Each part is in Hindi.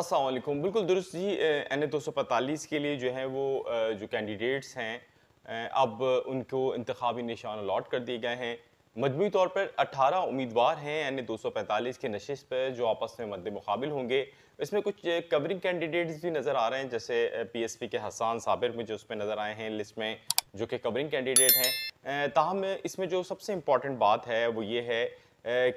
असलकुम बिल्कुल दुरुस्त जी एन ए दो सौ पैंतालीस के लिए जो है वो जो कैंडिडेट्स हैं अब उनको इंतबी निशान अलाट कर दिए गए हैं मजमू तौर पर अठारह उम्मीदवार हैं एन ए दो सौ पैंतालीस के नशस्त पर जो आपस में मद मुकाबिल होंगे इसमें कुछ कवरिंग कैंडिडेट्स भी नज़र आ रहे हैं जैसे पी एस पी के हसान साबिर मुझे उसमें नज़र आए हैं लिस्ट में जो कि कवरिंग कैंडिडेट हैं ताहम इसमें जो सबसे इम्पॉर्टेंट बात है वो ये है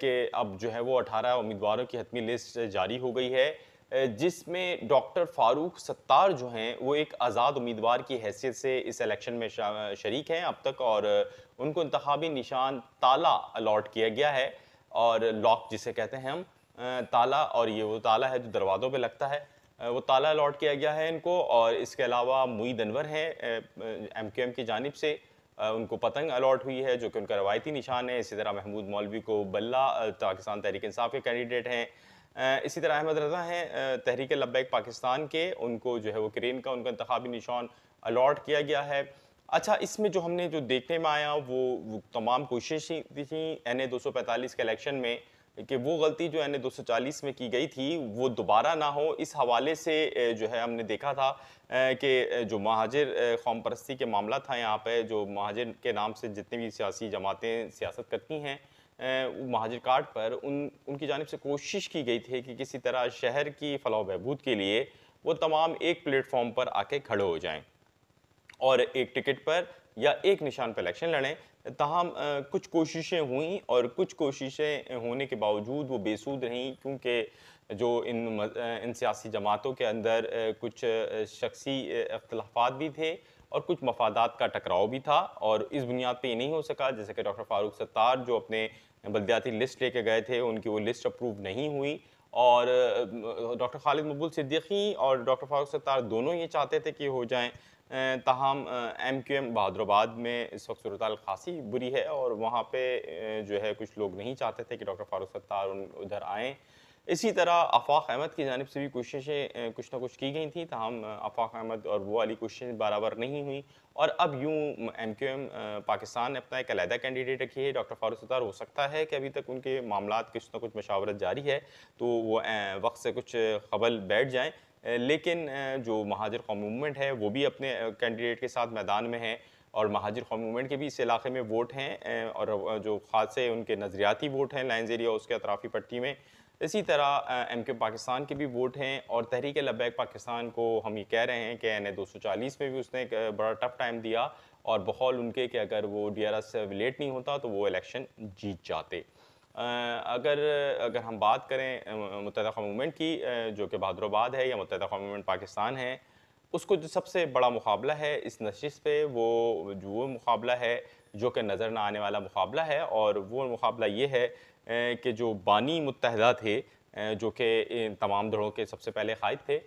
कि अब जो है वो अठारह उम्मीदवारों की हतमी लिस्ट जारी हो गई है जिसमें डॉक्टर फारूक सत्तार जो हैं वो एक आज़ाद उम्मीदवार की हैसियत से इस इलेक्शन में शरीक हैं अब तक और उनको इंतबी निशान ताला अलॉट किया गया है और लॉक जिसे कहते हैं हम ताला और ये वो ताला है जो दरवाज़ों पे लगता है वो ताला अलॉट किया गया है इनको और इसके अलावा मुई दनवर हैं एम क्यू एम की जानब से उनको पतंग अलॉट हुई है जो कि उनका रवायती निशान है इसी तरह महमूद मौलवी को बल्ला पाकिस्तान तहरीक इंसाफ के कैंडिडेट हैं इसी तरह अहमद रजा हैं तहरीक लब्बैक पाकिस्तान के उनको जो है वो क्रेन का उनका इंतबी निशान अलाट किया गया है अच्छा इसमें जो हमने जो देखने में आया वो, वो तमाम कोशिश थी एन ए दो सौ पैंतालीस के इलेक्शन में कि वो गलती जो एन ए दो सौ चालीस में की गई थी वो दोबारा ना हो इस हवाले से जो है हमने देखा था कि जो महाजिर कौम परस्ती के मामला था यहाँ पर जो महाजिर के नाम से जितनी भी सियासी जमातें सियासत करती हैं महाजर कार्ड पर उन उनकी जानब से कोशिश की गई थी कि किसी तरह शहर की फलाह बहबूद के लिए वो तमाम एक प्लेटफॉर्म पर आके खड़े हो जाएं और एक टिकट पर या एक निशान पर इलेक्शन लड़ें तहम कुछ कोशिशें हुई और कुछ कोशिशें होने के बावजूद वो बेसूद रहीं क्योंकि जो इन इन सियासी जमातों के अंदर कुछ शख्सी अख्तलाफात भी थे और कुछ मफादात का टकराव भी था और इस बुनियाद पे ये नहीं हो सका जैसे कि डॉक्टर फारूक सत्तार जो अपने बलदियाती लिस्ट लेके गए थे उनकी वो लिस्ट अप्रूव नहीं हुई और डॉक्टर खालिद मबुल सिद्दीकी और डॉक्टर फारूक सत्तार दोनों ये चाहते थे कि हो जाएँ तहम एम क्यू एम बहादुरबाद में इस वक्त सूरत खासी बुरी है और वहाँ पे जो है कुछ लोग नहीं चाहते थे कि डॉक्टर फारूक सत्तार उधर आएँ इसी तरह आफाक अहमद की जानब से भी कोशिशें कुछ ना कुछ की गई थी तहम आफाक अहमद और वो वाली कोशिशें बराबर नहीं हुई और अब यूँ एम क्यू एम पाकिस्तान ने अपना एक अलहदा कैंडिडेट रखी है डॉक्टर फारूक सत्तार हो सकता है कि अभी तक उनके मामला कुछ ना कुछ मशावरत जारी है तो वो वक्त से कुछ खबल बैठ जाएँ लेकिन जो महाजर कौम मूवमेंट है वो भी अपने कैंडिडेट के साथ मैदान में है और महाजर कौम मूवमेंट के भी इस इलाके में वोट हैं और जो खासे उनके नज़रियाती वोट हैं लाइन्स एरिया उसके अतराफ़ी पट्टी में इसी तरह एम के पाकिस्तान के भी वोट हैं और तहरीक लबैक पाकिस्तान को हम ये कह रहे हैं कि एन ए दो सौ चालीस में भी उसने एक बड़ा टफ टाइम दिया और बहौल उनके कि अगर वो डी आर एस लेट नहीं होता तो वो इलेक्शन जीत जाते अगर अगर हम बात करें मुतहद मूवमेंट की जो कि बहादुरबाद है या मुतहद मूवमेंट पाकिस्तान है उसको जो सबसे बड़ा मुकाबला है इस नशिश पे वो जो मुकाबला है जो कि नज़र ना आने वाला मुकाबला है और वो मुकाबला ये है कि जो बानी मुतहदा थे जो कि तमाम धड़ों के सबसे पहले ख़ायद थे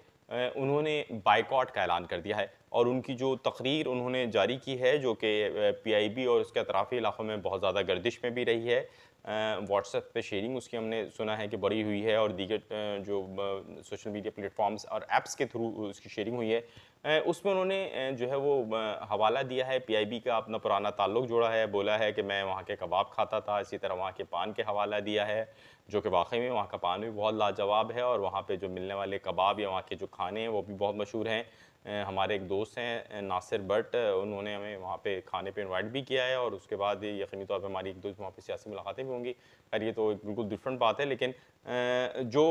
उन्होंने बाइकआउट का ऐलान कर दिया है और उनकी जो तकरीर उन्होंने जारी की है जो कि पीआईबी और उसके अतराफ़ी इलाक़ों में बहुत ज़्यादा गर्दिश में भी रही है व्हाट्सएप पे शेयरिंग उसकी हमने सुना है कि बढ़ी हुई है और दीगर जो सोशल मीडिया प्लेटफॉर्म्स और ऐप्स के थ्रू उसकी शेयरिंग हुई है उसमें उन्होंने जो है वो हवाला दिया है पीआईबी का अपना पुराना ताल्लुक जोड़ा है बोला है कि मैं वहाँ के कबाब खाता था इसी तरह वहाँ के पान के हवाला दिया है जो कि वाकई में वहाँ का पान भी बहुत लाजवाब है और वहाँ पर जो मिलने वाले कबाब या वहाँ के जो खाने हैं वो भी बहुत मशहूर हैं हमारे एक दोस्त हैं नासिर बट उन्होंने हमें वहाँ पे खाने पे इनवाइट भी किया है और उसके बाद यकीनी तौर पर हमारी एक दोस्त वहाँ पे सियासी मुलाकातें भी होंगी खैर ये तो एक बिल्कुल डिफरेंट बात है लेकिन जो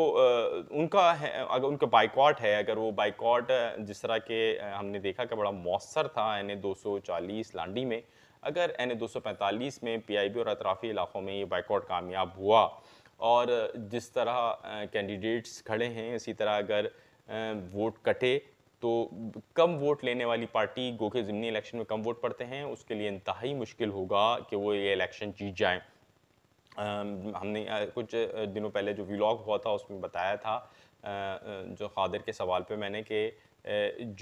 उनका है अगर उनका बाइकआउट है अगर वो बाइकआउट जिस तरह के हमने देखा कि बड़ा मौसर था यानी दो सौ चालीस लांडी में अगर एन दो सौ पैंतालीस में पी आई बी और अतराफ़ी इलाकों में ये बाइकआउट कामयाब हुआ और जिस तरह कैंडिडेट्स खड़े हैं इसी तरह अगर वोट कटे तो कम वोट लेने वाली पार्टी गो के ज़मनी इलेक्शन में कम वोट पड़ते हैं उसके लिए इंतहाई मुश्किल होगा कि वो ये इलेक्शन जीत जाएँ हमने कुछ दिनों पहले जो व्लॉग हुआ था उसमें बताया था जो खादर के सवाल पे मैंने कि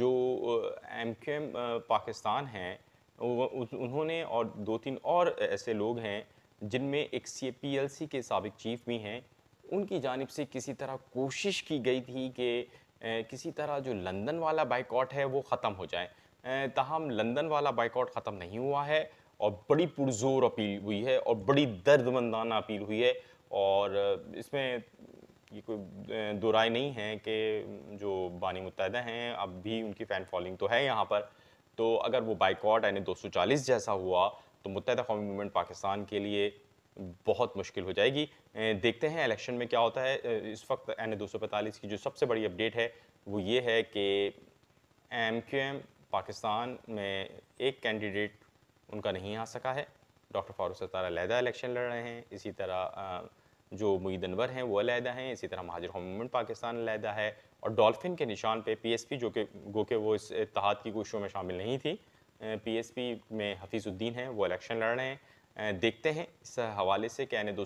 जो एम क्यू एम पाकिस्तान हैं उन्होंने और दो तीन और ऐसे लोग हैं जिनमें एक सी पी एल सी के सबक चीफ भी हैं उनकी जानब से किसी तरह कोशिश की गई थी कि किसी तरह जो लंदन वाला बाइकॉट है वो ख़त्म हो जाए तहम लंदन वाला बाइकॉट ख़त्म नहीं हुआ है और बड़ी पुरजोर अपील हुई है और बड़ी दर्दमंदाना अपील हुई है और इसमें ये कोई दो राय नहीं है कि जो बानी मुतहदा हैं अब भी उनकी फ़ैन फॉलोइंग तो है यहाँ पर तो अगर वो बाइकॉट यानी 240 जैसा हुआ तो मुतहदा कौमी मूवमेंट पाकिस्तान के लिए बहुत मुश्किल हो जाएगी देखते हैं इलेक्शन में क्या होता है इस वक्त एन दो की जो सबसे बड़ी अपडेट है वो ये है कि एम क्यू एम पाकिस्तान में एक कैंडिडेट उनका नहीं आ सका है डॉक्टर फारूक सतारा अलहदा इलेक्शन लड़ रहे हैं इसी तरह जो मुईद अनवर हैं वो अलहदा हैं इसी तरह महाजर मूवमेंट पाकिस्तान अलहदा है और डॉल्फिन के निशान पे पीएसपी जो कि गो के वो इस इतिहाद की कोशिशों में शामिल नहीं थी पीएसपी में हफीज़ुद्दीन हैं वो इलेक्शन लड़ रहे हैं देखते हैं इस हवाले से क्या यानी दो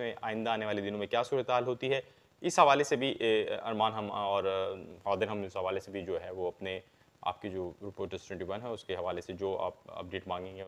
में आइंदा आने वाले दिनों में क्या सूरत होती है इस हवाले से भी अरमान हम और फादर हम इस हवाले से भी जो है वो अपने आपकी जो रिपोर्टर्स ट्वेंटी वन है उसके हवाले से जो आप अपडेट मांगेंगे